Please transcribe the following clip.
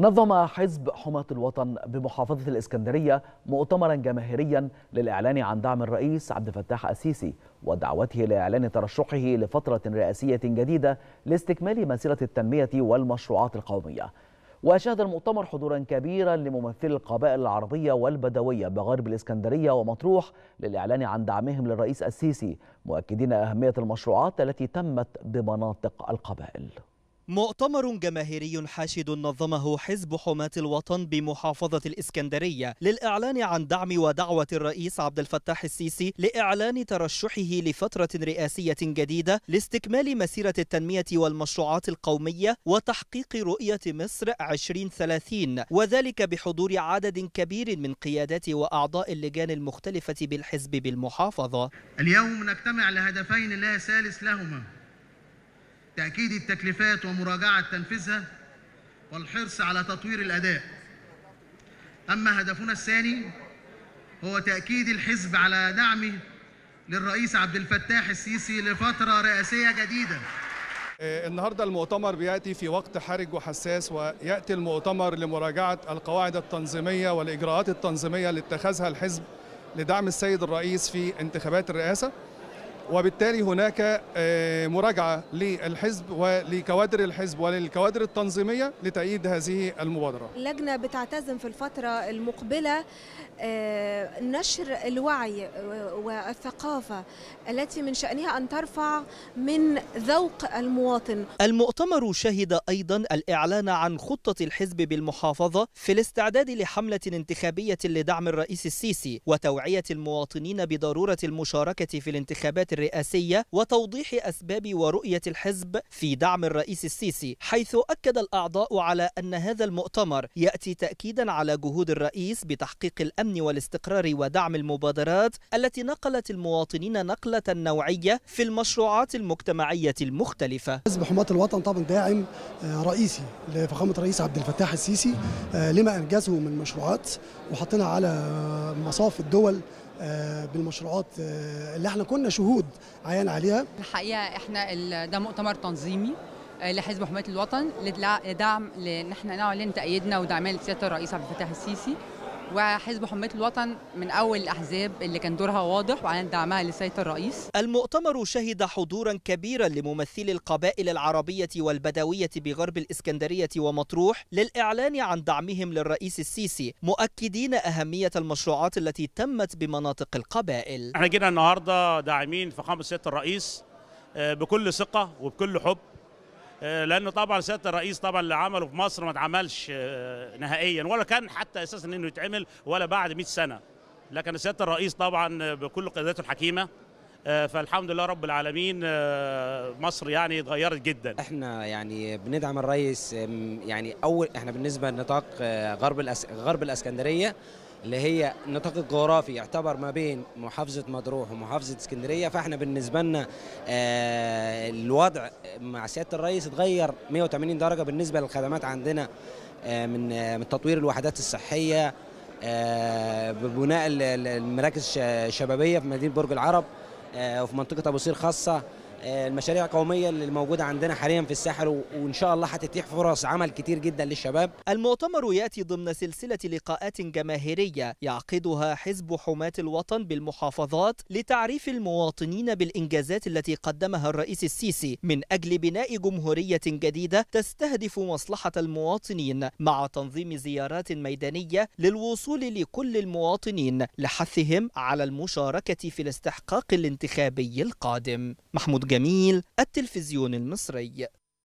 نظم حزب حماة الوطن بمحافظة الإسكندرية مؤتمرا جماهيريا للإعلان عن دعم الرئيس عبد الفتاح السيسي ودعوته لإعلان ترشحه لفترة رئاسية جديدة لاستكمال مسيرة التنمية والمشروعات القومية وشهد المؤتمر حضورا كبيرا لممثلي القبائل العربية والبدوية بغرب الإسكندرية ومطروح للإعلان عن دعمهم للرئيس السيسي مؤكدين أهمية المشروعات التي تمت بمناطق القبائل مؤتمر جماهيري حاشد نظمه حزب حماة الوطن بمحافظة الإسكندرية للإعلان عن دعم ودعوة الرئيس عبد الفتاح السيسي لإعلان ترشحه لفترة رئاسية جديدة لاستكمال مسيرة التنمية والمشروعات القومية وتحقيق رؤية مصر 2030 وذلك بحضور عدد كبير من قيادات وأعضاء اللجان المختلفة بالحزب بالمحافظة اليوم نجتمع لهدفين لا ثالث لهما تأكيد التكليفات ومراجعة تنفيذها والحرص على تطوير الأداء أما هدفنا الثاني هو تأكيد الحزب على دعمه للرئيس عبد الفتاح السيسي لفترة رئاسية جديدة آه، النهارده المؤتمر بياتي في وقت حرج وحساس وياتي المؤتمر لمراجعه القواعد التنظيميه والاجراءات التنظيميه اللي اتخذها الحزب لدعم السيد الرئيس في انتخابات الرئاسه وبالتالي هناك آه، مراجعة للحزب ولكوادر الحزب وللكوادر التنظيمية لتأييد هذه المبادرة اللجنة بتعتزم في الفترة المقبلة آه، نشر الوعي آه، والثقافة التي من شأنها أن ترفع من ذوق المواطن المؤتمر شهد أيضا الإعلان عن خطة الحزب بالمحافظة في الاستعداد لحملة انتخابية لدعم الرئيس السيسي وتوعية المواطنين بضرورة المشاركة في الانتخابات الرئاسية وتوضيح أسباب ورؤية الحزب في دعم الرئيس السيسي حيث أكد الأعضاء على أن هذا المؤتمر يأتي تأكيدا على جهود الرئيس بتحقيق الأمن والاستقرار ودعم المبادرات التي نقلت المواطنين نقلة نوعية في المشروعات المجتمعية المختلفة حزب حماة الوطن طبعا داعم آه، رئيسي لفخامة الرئيس عبد الفتاح السيسي آه، لما أنجزه من مشروعات وحطينا على مصاف الدول آه، بالمشروعات آه، اللي احنا كنا شهود عيان عليها الحقيقه احنا ده مؤتمر تنظيمي آه، لحزب حمايه الوطن لدعم لان احنا نعلن تأييدنا ودعمنا لسياده الرئيس عبد الفتاح السيسي وحزب حماية الوطن من أول الأحزاب اللي كان دورها واضح وعلن دعمها لسيد الرئيس المؤتمر شهد حضورا كبيرا لممثلي القبائل العربية والبدوية بغرب الإسكندرية ومطروح للإعلان عن دعمهم للرئيس السيسي مؤكدين أهمية المشروعات التي تمت بمناطق القبائل احنا جينا النهاردة داعمين في فخامة سيادة الرئيس آه، بكل ثقة وبكل حب آه، لانه طبعا سياده الرئيس طبعا اللي عمله في مصر ما اتعملش آه، نهائيا ولا كان حتى اساسا انه يتعمل ولا بعد 100 سنه لكن سياده الرئيس طبعا بكل قياداته الحكيمه آه، فالحمد لله رب العالمين مصر يعني اتغيرت جدا احنا يعني بندعم الرئيس يعني اول احنا بالنسبه لنطاق غرب الأس... غرب الاسكندريه اللي هي النطاق الجغرافي يعتبر ما بين محافظه مطروح ومحافظه اسكندريه فاحنا بالنسبه لنا الوضع مع سياده الرئيس اتغير 180 درجه بالنسبه للخدمات عندنا آه، من آه، من تطوير الوحدات الصحيه آه، ببناء المراكز الشبابيه في مدينه برج العرب وفي منطقه ابو سير خاصه المشاريع القوميه اللي موجوده عندنا حاليا في الساحل وان شاء الله هتتيح فرص عمل كتير جدا للشباب. المؤتمر ياتي ضمن سلسله لقاءات جماهيريه يعقدها حزب حماة الوطن بالمحافظات لتعريف المواطنين بالانجازات التي قدمها الرئيس السيسي من اجل بناء جمهوريه جديده تستهدف مصلحه المواطنين مع تنظيم زيارات ميدانيه للوصول لكل المواطنين لحثهم على المشاركه في الاستحقاق الانتخابي القادم. محمود جميل التلفزيون المصري